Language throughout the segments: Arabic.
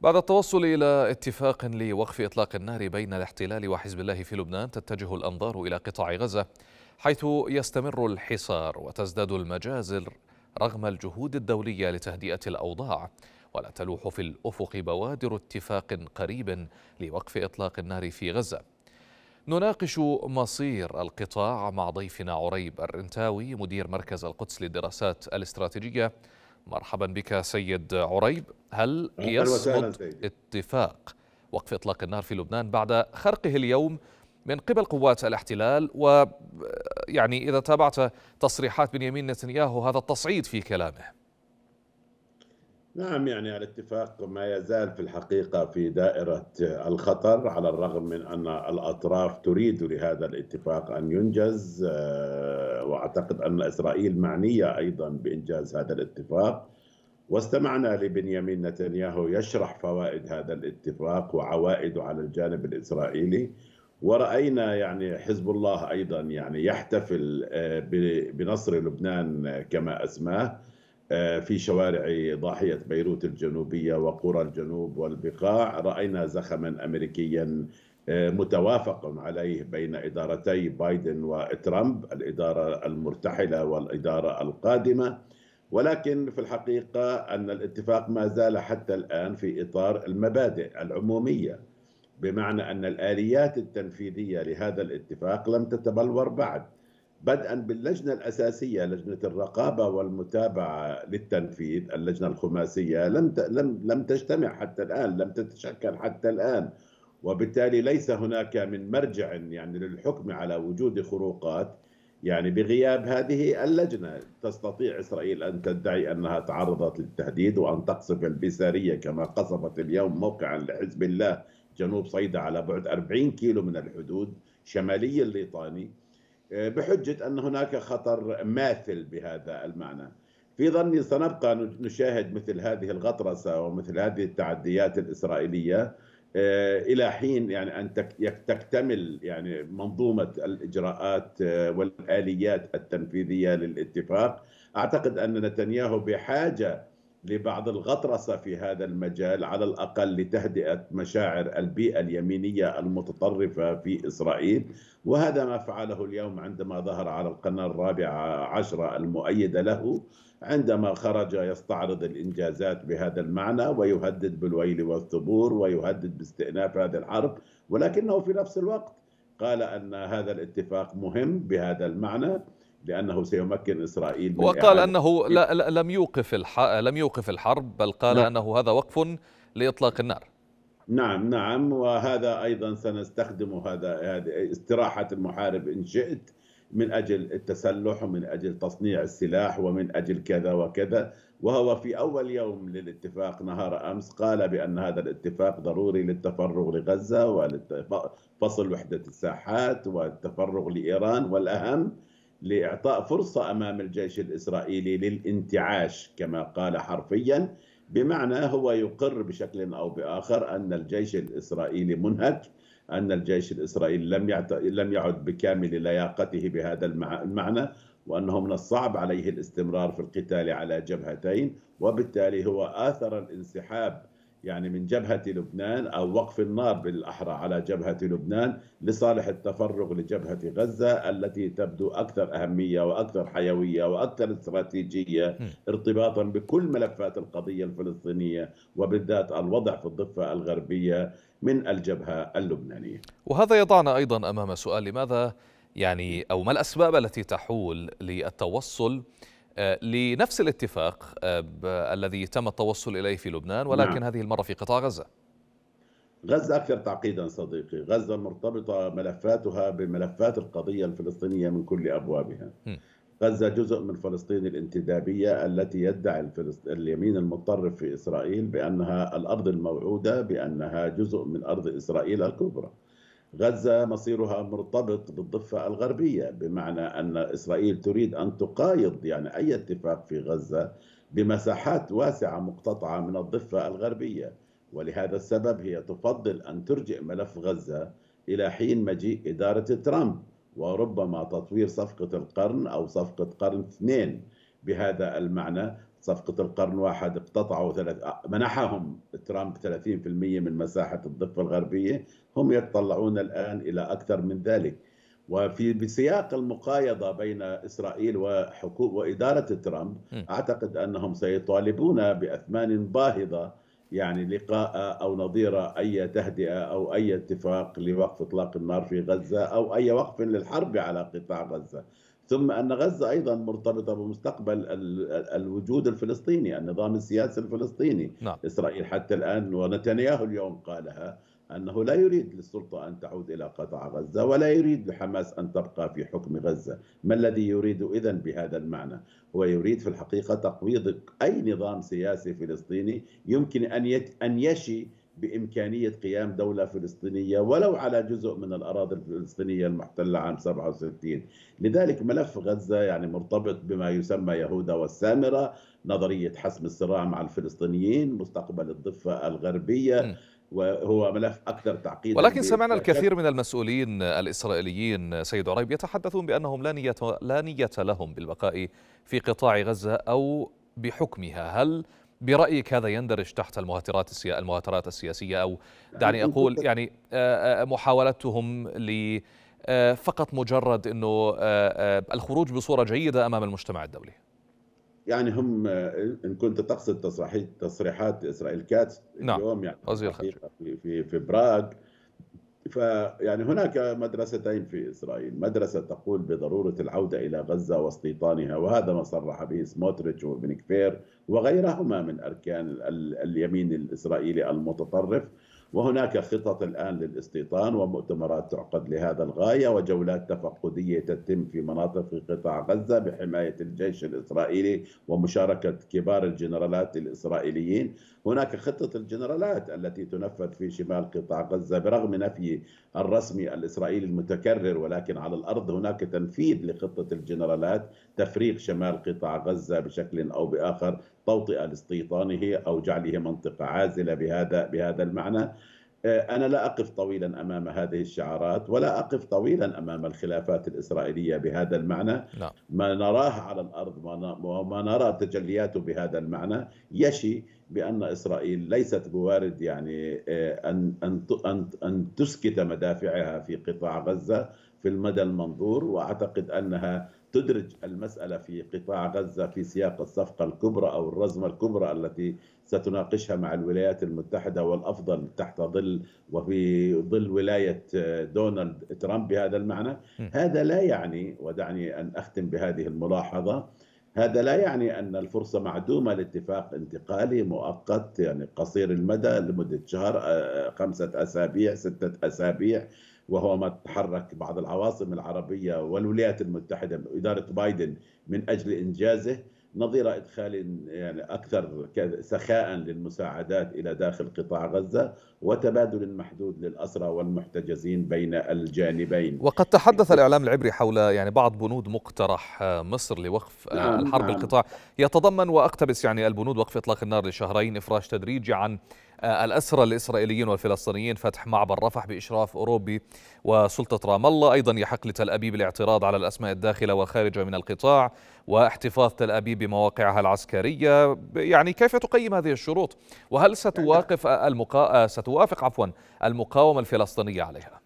بعد التوصل إلى اتفاق لوقف إطلاق النار بين الاحتلال وحزب الله في لبنان تتجه الأنظار إلى قطاع غزة حيث يستمر الحصار وتزداد المجازر رغم الجهود الدولية لتهدئة الأوضاع ولا تلوح في الأفق بوادر اتفاق قريب لوقف إطلاق النار في غزة نناقش مصير القطاع مع ضيفنا عريب الرنتاوي مدير مركز القدس للدراسات الاستراتيجية مرحبا بك سيد عريب هل يصمد اتفاق وقف إطلاق النار في لبنان بعد خرقه اليوم من قبل قوات الاحتلال ويعني آه، إذا تابعت تصريحات بنيامين نتنياهو هذا التصعيد في كلامه نعم يعني الاتفاق ما يزال في الحقيقة في دائرة الخطر على الرغم من أن الأطراف تريد لهذا الاتفاق أن ينجز آه، وأعتقد أن إسرائيل معنية أيضا بإنجاز هذا الاتفاق واستمعنا لبنيامين نتنياهو يشرح فوائد هذا الاتفاق وعوائده على الجانب الإسرائيلي ورأينا يعني حزب الله أيضا يعني يحتفل آه، بنصر لبنان كما أسماه آه، في شوارع ضاحية بيروت الجنوبية وقرى الجنوب والبقاع رأينا زخما أمريكيا آه، متوافق عليه بين إدارتي بايدن وترامب الإدارة المرتحلة والإدارة القادمة ولكن في الحقيقة أن الاتفاق ما زال حتى الآن في إطار المبادئ العمومية بمعنى أن الآليات التنفيذية لهذا الاتفاق لم تتبلور بعد بدءا باللجنه الاساسيه لجنه الرقابه والمتابعه للتنفيذ اللجنه الخماسيه لم لم لم تجتمع حتى الان لم تتشكل حتى الان وبالتالي ليس هناك من مرجع يعني للحكم على وجود خروقات يعني بغياب هذه اللجنه تستطيع اسرائيل ان تدعي انها تعرضت للتهديد وان تقصف البساريه كما قصفت اليوم موقعا لحزب الله جنوب صيدا على بعد 40 كيلو من الحدود شمالي الليطاني بحجة أن هناك خطر ماثل بهذا المعنى في ظني سنبقى نشاهد مثل هذه الغطرسة ومثل هذه التعديات الإسرائيلية آه، إلى حين يعني أن تكتمل يعني منظومة الإجراءات آه، والآليات التنفيذية للاتفاق أعتقد أن نتنياهو بحاجة لبعض الغطرسة في هذا المجال على الأقل لتهدئة مشاعر البيئة اليمينية المتطرفة في إسرائيل وهذا ما فعله اليوم عندما ظهر على القناة الرابعة عشرة المؤيدة له عندما خرج يستعرض الإنجازات بهذا المعنى ويهدد بالويل والثبور ويهدد باستئناف هذا الحرب ولكنه في نفس الوقت قال أن هذا الاتفاق مهم بهذا المعنى لانه سيمكن اسرائيل من وقال انه لا لم يوقف لم يوقف الحرب بل قال نعم. انه هذا وقف لاطلاق النار نعم نعم وهذا ايضا سنستخدم هذا هذه استراحه المحارب ان شئت من اجل التسلح ومن اجل تصنيع السلاح ومن اجل كذا وكذا وهو في اول يوم للاتفاق نهار امس قال بان هذا الاتفاق ضروري للتفرغ لغزه ولفصل وحده الساحات والتفرغ لايران والاهم لإعطاء فرصة أمام الجيش الإسرائيلي للانتعاش كما قال حرفيا بمعنى هو يقر بشكل أو بآخر أن الجيش الإسرائيلي منهك أن الجيش الإسرائيلي لم يعت... لم يعد بكامل لياقته بهذا المعنى وأنه من الصعب عليه الاستمرار في القتال على جبهتين وبالتالي هو آثر الانسحاب يعني من جبهة لبنان أو وقف النار بالأحرى على جبهة لبنان لصالح التفرغ لجبهة غزة التي تبدو أكثر أهمية وأكثر حيوية وأكثر استراتيجية ارتباطا بكل ملفات القضية الفلسطينية وبالذات الوضع في الضفة الغربية من الجبهة اللبنانية وهذا يضعنا أيضا أمام سؤال لماذا يعني أو ما الأسباب التي تحول للتوصل آه، لنفس الاتفاق آه، الذي تم التوصل إليه في لبنان ولكن نعم. هذه المرة في قطاع غزة غزة أكثر تعقيدا صديقي غزة مرتبطة ملفاتها بملفات القضية الفلسطينية من كل أبوابها م. غزة جزء من فلسطين الانتدابية التي يدعي اليمين المتطرف في إسرائيل بأنها الأرض الموعودة بأنها جزء من أرض إسرائيل الكبرى غزة مصيرها مرتبط بالضفة الغربية بمعنى أن إسرائيل تريد أن تقايض يعني أي اتفاق في غزة بمساحات واسعة مقتطعة من الضفة الغربية ولهذا السبب هي تفضل أن ترجئ ملف غزة إلى حين مجيء إدارة ترامب وربما تطوير صفقة القرن أو صفقة قرن اثنين بهذا المعنى صفقة القرن واحد اقتطعوا ثلاث منحهم ترامب 30% من مساحة الضفة الغربية هم يتطلعون الآن إلى أكثر من ذلك وفي بسياق المقايضة بين إسرائيل وحكومة وإدارة ترامب أعتقد أنهم سيطالبون بأثمان باهظة يعني لقاء أو نظير أي تهدئة أو أي اتفاق لوقف إطلاق النار في غزة أو أي وقف للحرب على قطاع غزة ثم أن غزة أيضا مرتبطة بمستقبل الوجود الفلسطيني النظام السياسي الفلسطيني نعم. إسرائيل حتى الآن ونتنياهو اليوم قالها أنه لا يريد للسلطة أن تعود إلى قطاع غزة ولا يريد لحماس أن تبقى في حكم غزة ما الذي يريد إذا بهذا المعنى هو يريد في الحقيقة تقويض أي نظام سياسي فلسطيني يمكن أن أن يشي بإمكانية قيام دولة فلسطينية ولو على جزء من الأراضي الفلسطينية المحتلة عام 67 لذلك ملف غزة يعني مرتبط بما يسمى يهودا والسامرة نظرية حسم الصراع مع الفلسطينيين مستقبل الضفة الغربية وهو ملف أكثر تعقيدا ولكن سمعنا الكثير من المسؤولين الإسرائيليين سيد عريب يتحدثون بأنهم لا نية, لا نية لهم بالبقاء في قطاع غزة أو بحكمها هل برأيك هذا يندرج تحت المهاترات السيا... المهاترات السياسية أو دعني أقول يعني آه، آه، محاولتهم ل آه، فقط مجرد أنه الخروج بصورة جيدة أمام المجتمع الدولي يعني هم ان كنت تقصد تصريحات تصريحات اسرائيل كاتس نعم اليوم يعني في في في براغ فيعني هناك مدرستين في إسرائيل مدرسة تقول بضرورة العودة إلى غزة واستيطانها وهذا ما صرح به سموتريتش وبن كفير وغيرهما من أركان اليمين الإسرائيلي المتطرف وهناك خطط الآن للاستيطان ومؤتمرات تعقد لهذا الغاية وجولات تفقدية تتم في مناطق في قطاع غزة بحماية الجيش الإسرائيلي ومشاركة كبار الجنرالات الإسرائيليين هناك خطة الجنرالات التي تنفذ في شمال قطاع غزة برغم نفي الرسمي الإسرائيلي المتكرر ولكن على الأرض هناك تنفيذ لخطة الجنرالات تفريغ شمال قطاع غزة بشكل أو بآخر توطئة لاستيطانه أو جعله منطقة عازلة بهذا بهذا المعنى آه، أنا لا أقف طويلا أمام هذه الشعارات ولا أقف طويلا أمام الخلافات الإسرائيلية بهذا المعنى لا. ما نراه على الأرض وما نرى تجلياته بهذا المعنى يشي بأن إسرائيل ليست بوارد يعني آه، أن, أن, أن, أن تسكت مدافعها في قطاع غزة في المدى المنظور وأعتقد أنها تدرج المسألة في قطاع غزة في سياق الصفقة الكبرى أو الرزمة الكبرى التي ستناقشها مع الولايات المتحدة والأفضل تحت ظل وفي ظل ولاية آه، دونالد ترامب بهذا المعنى هذا لا يعني ودعني أن أختم بهذه الملاحظة هذا لا يعني أن الفرصة معدومة لاتفاق انتقالي مؤقت يعني قصير المدى لمدة شهر آه، آه، خمسة أسابيع ستة أسابيع وهو ما تحرك بعض العواصم العربية والولايات المتحدة وإدارة بايدن من أجل إنجازه نظير إدخال يعني أكثر سخاء للمساعدات إلى داخل قطاع غزة وتبادل محدود للأسرى والمحتجزين بين الجانبين وقد تحدث الإعلام العبري حول يعني بعض بنود مقترح آه، مصر لوقف آه، نعم، الحرب نعم. القطاع يتضمن وأقتبس يعني البنود وقف إطلاق النار لشهرين إفراج تدريجي عن آه، الأسرى الإسرائيليين والفلسطينيين فتح معبر رفح بإشراف أوروبي وسلطة رام الله أيضا يحق لتل أبيب الاعتراض على الأسماء الداخلة والخارجة من القطاع واحتفاظ تل أبيب بمواقعها العسكرية يعني كيف تقيم هذه الشروط وهل ستواقف المقا... آه، ستوافق عفوا المقاومة الفلسطينية عليها؟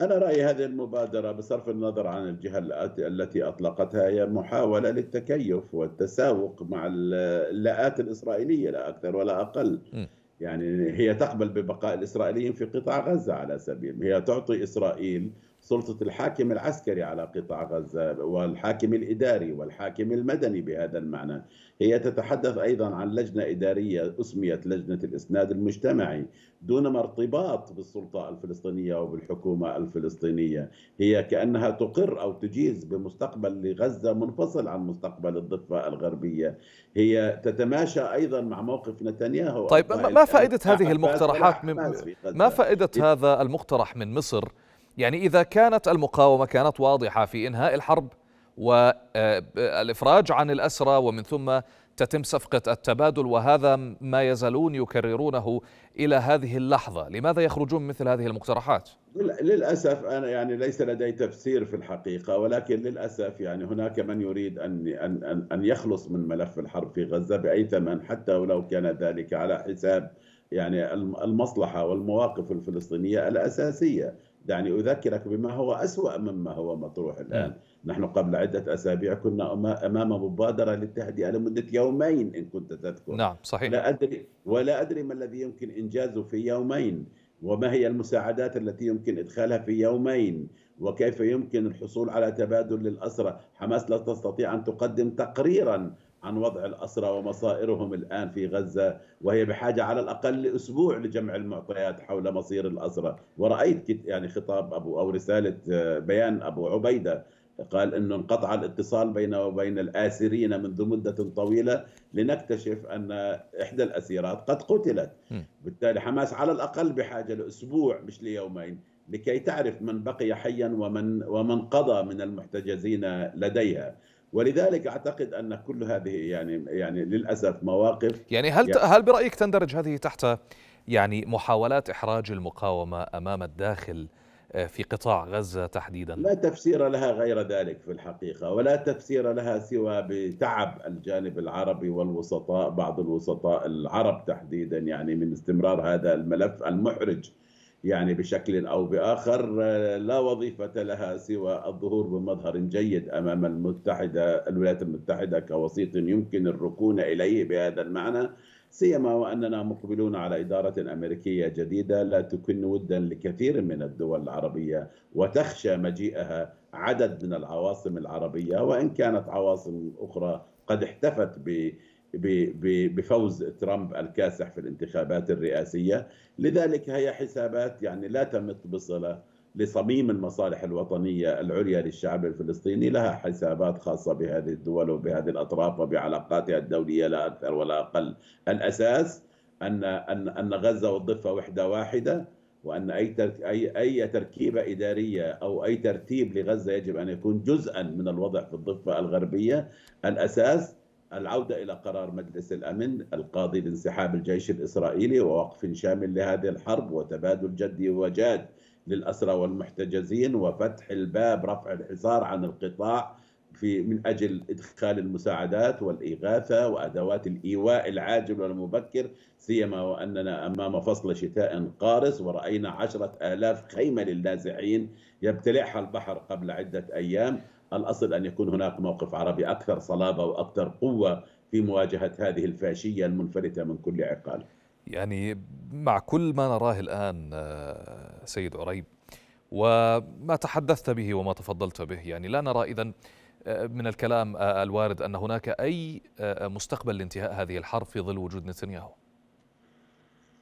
أنا رأيي هذه المبادرة بصرف النظر عن الجهة التي أطلقتها هي محاولة للتكيف والتساوق مع اللاءات الإسرائيلية لا أكثر ولا أقل يعني هي تقبل ببقاء الإسرائيليين في قطاع غزة على سبيل هي تعطي إسرائيل سلطة الحاكم العسكري على قطاع غزة والحاكم الإداري والحاكم المدني بهذا المعنى هي تتحدث أيضا عن لجنة إدارية أسميت لجنة الإسناد المجتمعي دون ارتباط بالسلطة الفلسطينية وبالحكومة الفلسطينية هي كأنها تقر أو تجيز بمستقبل لغزة منفصل عن مستقبل الضفة الغربية هي تتماشى أيضا مع موقف نتنياهو طيب ما فائدة هذه المقترحات من ما فائدة هذا المقترح من مصر يعني إذا كانت المقاومة كانت واضحة في إنهاء الحرب والإفراج آه، آه، عن الأسرى ومن ثم تتم صفقة التبادل وهذا ما يزالون يكررونه إلى هذه اللحظة لماذا يخرجون مثل هذه المقترحات؟ للأسف أنا يعني ليس لدي تفسير في الحقيقة ولكن للأسف يعني هناك من يريد أن, أن, أن يخلص من ملف الحرب في غزة بأي ثمن حتى ولو كان ذلك على حساب يعني المصلحة والمواقف الفلسطينية الأساسية دعني أذكرك بما هو أسوأ مما هو مطروح الآن نعم. نحن قبل عدة أسابيع كنا أمام مبادرة للتهدئة لمدة يومين إن كنت تذكر نعم صحيح لا أدري ولا أدري ما الذي يمكن إنجازه في يومين وما هي المساعدات التي يمكن إدخالها في يومين وكيف يمكن الحصول على تبادل للأسرة حماس لا تستطيع أن تقدم تقريرا عن وضع الأسرى ومصائرهم الآن في غزة وهي بحاجة على الأقل لأسبوع لجمع المعطيات حول مصير الأسرى ورأيت يعني خطاب أبو أو رسالة آه، بيان أبو عبيدة قال انه انقطع الاتصال بينه وبين الاسرين منذ مده طويله لنكتشف ان احدى الاسيرات قد قتلت بالتالي حماس على الاقل بحاجه لاسبوع مش ليومين لكي تعرف من بقي حيا ومن ومن قضى من المحتجزين لديها ولذلك اعتقد ان كل هذه يعني يعني للاسف مواقف يعني هل يعني هل برايك تندرج هذه تحت يعني محاولات احراج المقاومه امام الداخل آه، في قطاع غزه تحديدا؟ لا تفسير لها غير ذلك في الحقيقه ولا تفسير لها سوى بتعب الجانب العربي والوسطاء بعض الوسطاء العرب تحديدا يعني من استمرار هذا الملف المحرج يعني بشكل او باخر آه، لا وظيفه لها سوى الظهور بمظهر جيد امام المتحده الولايات المتحده كوسيط يمكن الركون اليه بهذا المعنى سيما واننا مقبلون على اداره امريكيه جديده لا تكن ودا لكثير من الدول العربيه وتخشى مجيئها عدد من العواصم العربيه وان كانت عواصم اخرى قد احتفت ب بفوز ترامب الكاسح في الانتخابات الرئاسية لذلك هي حسابات يعني لا تمت بصلة لصميم المصالح الوطنية العليا للشعب الفلسطيني لها حسابات خاصة بهذه الدول وبهذه الأطراف وبعلاقاتها الدولية لا أكثر ولا أقل الأساس أن أن أن غزة والضفة وحدة واحدة وأن أي أي أي تركيبة إدارية أو أي ترتيب لغزة يجب أن يكون جزءا من الوضع في الضفة الغربية الأساس العودة إلى قرار مجلس الأمن القاضي لانسحاب الجيش الإسرائيلي ووقف شامل لهذه الحرب وتبادل جدي وجاد للأسرى والمحتجزين وفتح الباب رفع الحصار عن القطاع في من أجل إدخال المساعدات والإغاثة وأدوات الإيواء العاجل والمبكر سيما وأننا أمام فصل شتاء قارس ورأينا عشرة آلاف خيمة للنازحين يبتلعها البحر قبل عدة أيام الأصل أن يكون هناك موقف عربي أكثر صلابة وأكثر قوة في مواجهة هذه الفاشية المنفلتة من كل عقال يعني مع كل ما نراه الآن آه، سيد عريب وما تحدثت به وما تفضلت به يعني لا نرى إذا آه، من الكلام آه، الوارد أن هناك أي مستقبل لانتهاء هذه الحرب في ظل وجود نتنياهو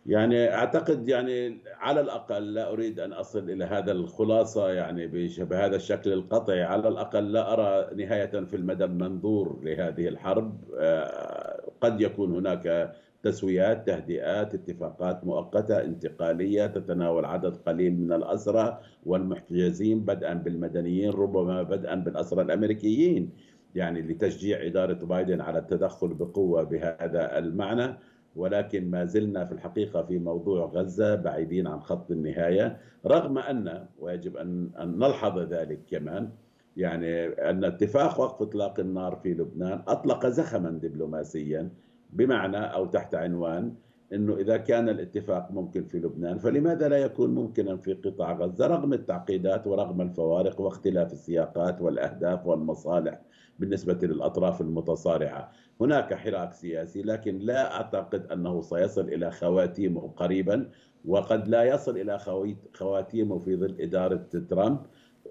يعني اعتقد يعني على الاقل لا اريد ان اصل الى هذا الخلاصه يعني بهذا الشكل القطعي على الاقل لا ارى نهايه في المدى المنظور لهذه الحرب آه، قد يكون هناك تسويات تهدئات اتفاقات مؤقته انتقاليه تتناول عدد قليل من الاسرى والمحتجزين بدءا بالمدنيين ربما بدءا بالاسرى الامريكيين يعني لتشجيع اداره بايدن على التدخل بقوه بهذا المعنى ولكن ما زلنا في الحقيقة في موضوع غزة بعيدين عن خط النهاية رغم أن ويجب أن, نلحظ ذلك كمان يعني أن اتفاق وقف إطلاق النار في لبنان أطلق زخما دبلوماسيا بمعنى أو تحت عنوان انه اذا كان الاتفاق ممكن في لبنان فلماذا لا يكون ممكنا في قطاع غزه رغم التعقيدات ورغم الفوارق واختلاف السياقات والاهداف والمصالح بالنسبه للاطراف المتصارعه، هناك حراك سياسي لكن لا اعتقد انه سيصل الى خواتيمه قريبا وقد لا يصل الى خواتيمه في ظل اداره ترامب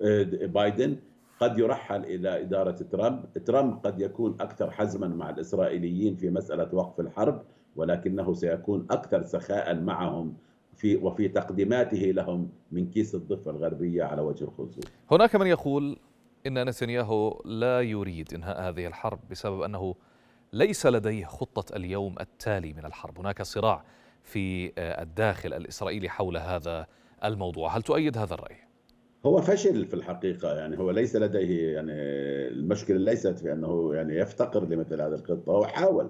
آه، بايدن قد يرحل الى اداره ترامب، ترامب قد يكون اكثر حزما مع الاسرائيليين في مساله وقف الحرب ولكنه سيكون أكثر سخاء معهم في وفي تقديماته لهم من كيس الضفة الغربية على وجه الخصوص هناك من يقول إن نتنياهو لا يريد إنهاء هذه الحرب بسبب أنه ليس لديه خطة اليوم التالي من الحرب هناك صراع في آه، الداخل الإسرائيلي حول هذا الموضوع هل تؤيد هذا الرأي؟ هو فشل في الحقيقة يعني هو ليس لديه يعني المشكلة ليست في أنه يعني يفتقر لمثل هذه الخطة هو حاول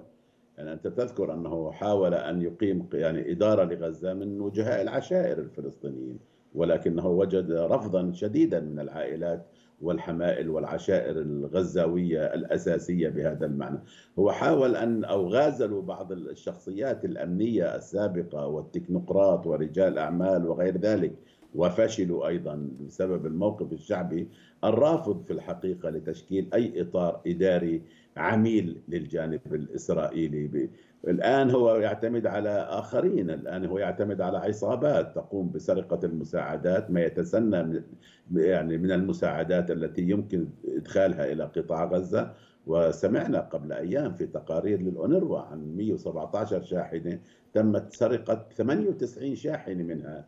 يعني أنت تذكر أنه حاول أن يقيم يعني إدارة لغزة من وجهاء العشائر الفلسطينيين ولكنه وجد رفضا شديدا من العائلات والحمائل والعشائر الغزاوية الأساسية بهذا المعنى هو حاول أن أو غازلوا بعض الشخصيات الأمنية السابقة والتكنوقراط ورجال أعمال وغير ذلك وفشلوا أيضا بسبب الموقف الشعبي الرافض في الحقيقة لتشكيل أي إطار إداري عميل للجانب الإسرائيلي الآن هو يعتمد على آخرين الآن هو يعتمد على عصابات تقوم بسرقة المساعدات ما يتسنى يعني من المساعدات التي يمكن إدخالها إلى قطاع غزة وسمعنا قبل أيام في تقارير للأونروا عن 117 شاحنة تمت سرقة 98 شاحنة منها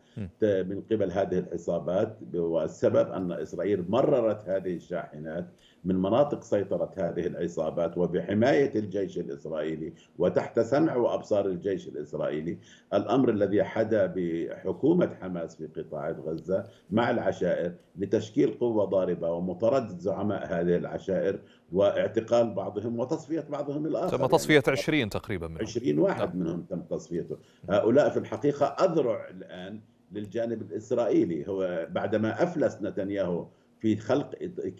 من قبل هذه العصابات والسبب أن إسرائيل مررت هذه الشاحنات من مناطق سيطرة هذه العصابات وبحماية الجيش الإسرائيلي وتحت سمع وأبصار الجيش الإسرائيلي الأمر الذي حدا بحكومة حماس في قطاع غزة مع العشائر لتشكيل قوة ضاربة ومطاردة زعماء هذه العشائر واعتقال بعضهم وتصفية بعضهم الآخر تم يعني تصفية يعني 20 تقريبا منهم 20 واحد نعم. منهم تم تصفيته هؤلاء في الحقيقة أذرع الآن للجانب الإسرائيلي هو بعدما أفلس نتنياهو في خلق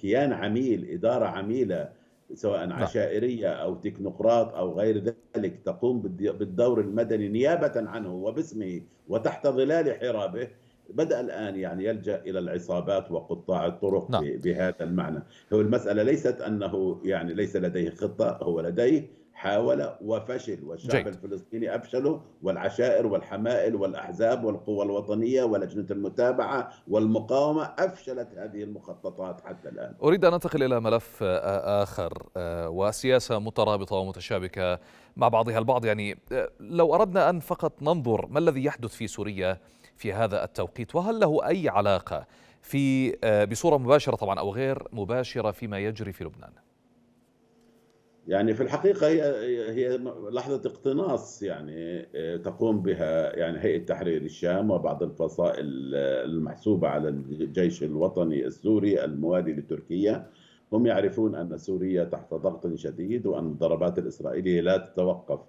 كيان عميل إدارة عميلة سواء نعم. عشائرية أو تكنوقراط أو غير ذلك تقوم بالدور المدني نيابة عنه وباسمه وتحت ظلال حرابه بدأ الآن يعني يلجأ إلى العصابات وقطاع الطرق نعم. بهذا المعنى هو المسألة ليست أنه يعني ليس لديه خطة هو لديه حاول وفشل والشعب جيد. الفلسطيني أفشله والعشائر والحمائل والأحزاب والقوى الوطنية ولجنة المتابعة والمقاومة أفشلت هذه المخططات حتى الآن أريد أن أنتقل إلى ملف آه، آخر آه، وسياسة مترابطة ومتشابكة مع بعضها البعض يعني آه، لو أردنا أن فقط ننظر ما الذي يحدث في سوريا في هذا التوقيت وهل له أي علاقة في آه، بصورة مباشرة طبعا أو غير مباشرة فيما يجري في لبنان يعني في الحقيقة هي هي لحظة اقتناص يعني آه، تقوم بها يعني هيئة تحرير الشام وبعض الفصائل آه، المحسوبة على الجيش الوطني السوري الموالي لتركيا هم يعرفون أن سوريا تحت ضغط شديد وأن الضربات الإسرائيلية لا تتوقف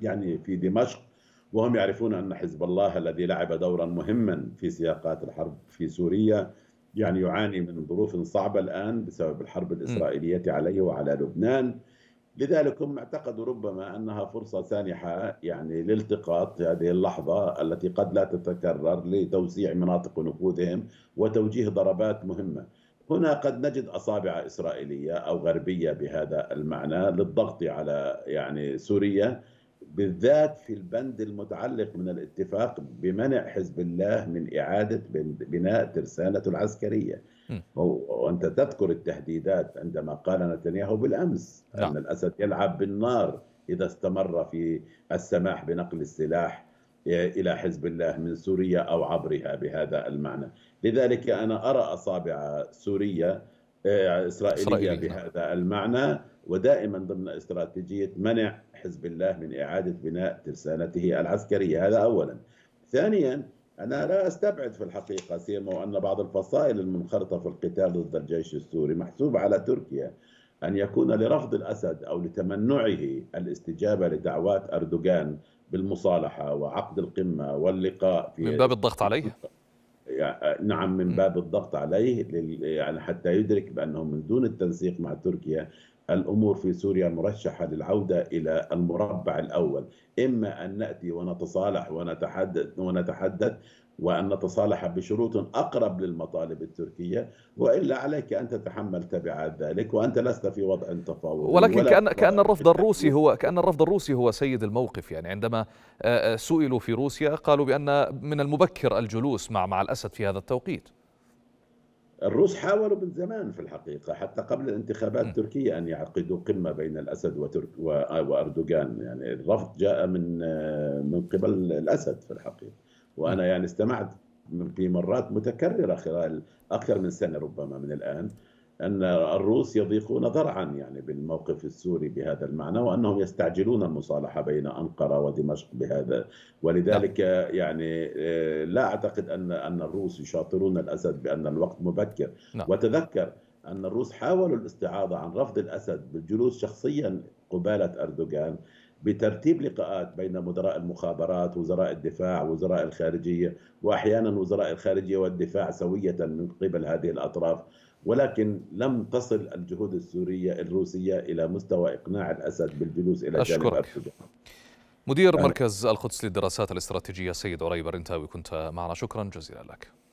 يعني في دمشق وهم يعرفون أن حزب الله الذي لعب دورا مهما في سياقات الحرب في سوريا يعني يعاني من ظروف صعبة الآن بسبب الحرب الإسرائيلية عليه وعلى لبنان لذلك هم اعتقدوا ربما أنها فرصة سانحة يعني لالتقاط هذه اللحظة التي قد لا تتكرر لتوسيع مناطق نفوذهم وتوجيه ضربات مهمة هنا قد نجد أصابع إسرائيلية أو غربية بهذا المعنى للضغط على يعني سوريا بالذات في البند المتعلق من الاتفاق بمنع حزب الله من إعادة بناء ترسانته العسكرية وأنت تذكر التهديدات عندما قال نتنياهو بالأمس لا. أن نعم. الأسد يلعب بالنار إذا استمر في السماح بنقل السلاح إلى حزب الله من سوريا أو عبرها بهذا المعنى لذلك أنا أرى أصابع سورية آه، إسرائيلية إسرائيلي. بهذا المعنى ودائما ضمن استراتيجية منع حزب الله من إعادة بناء ترسانته العسكرية هذا أولا ثانيا أنا لا أستبعد في الحقيقة سيما وأن بعض الفصائل المنخرطة في القتال ضد الجيش السوري محسوب على تركيا أن يكون لرفض الأسد أو لتمنعه الاستجابة لدعوات أردوغان بالمصالحة وعقد القمة واللقاء في من باب الضغط عليه يعني نعم من باب الضغط عليه يعني حتى يدرك بأنه من دون التنسيق مع تركيا الأمور في سوريا مرشحة للعودة إلى المربع الأول إما أن نأتي ونتصالح ونتحدث, ونتحدث وأن نتصالح بشروط أقرب للمطالب التركية وإلا عليك أن تتحمل تبعات ذلك وأنت لست في وضع تفاوضي ولكن كأن, كأن الرفض الروسي هو كأن الرفض الروسي هو سيد الموقف يعني عندما آه، آه، سئلوا في روسيا قالوا بأن من المبكر الجلوس مع مع الأسد في هذا التوقيت الروس حاولوا من زمان في الحقيقة حتى قبل الانتخابات التركية أن يعقدوا قمة بين الأسد وترك وأردوغان يعني الرفض جاء من من قبل الأسد في الحقيقة وأنا يعني استمعت في مرات متكررة خلال أكثر من سنة ربما من الآن أن الروس يضيقون ذرعا يعني بالموقف السوري بهذا المعنى وأنهم يستعجلون المصالحة بين أنقرة ودمشق بهذا ولذلك لا. يعني آه، لا أعتقد أن أن الروس يشاطرون الأسد بأن الوقت مبكر نعم. وتذكر أن الروس حاولوا الاستعاضة عن رفض الأسد بالجلوس شخصيا قبالة أردوغان بترتيب لقاءات بين مدراء المخابرات وزراء الدفاع وزراء الخارجية وأحيانا وزراء الخارجية والدفاع سوية من قبل هذه الأطراف ولكن لم تصل الجهود السورية الروسية إلى مستوى إقناع الأسد بالجلوس إلى أشكرك. جانب أرتجان. مدير مركز القدس للدراسات الاستراتيجية سيد عريب الرنتاوي كنت معنا شكرا جزيلا لك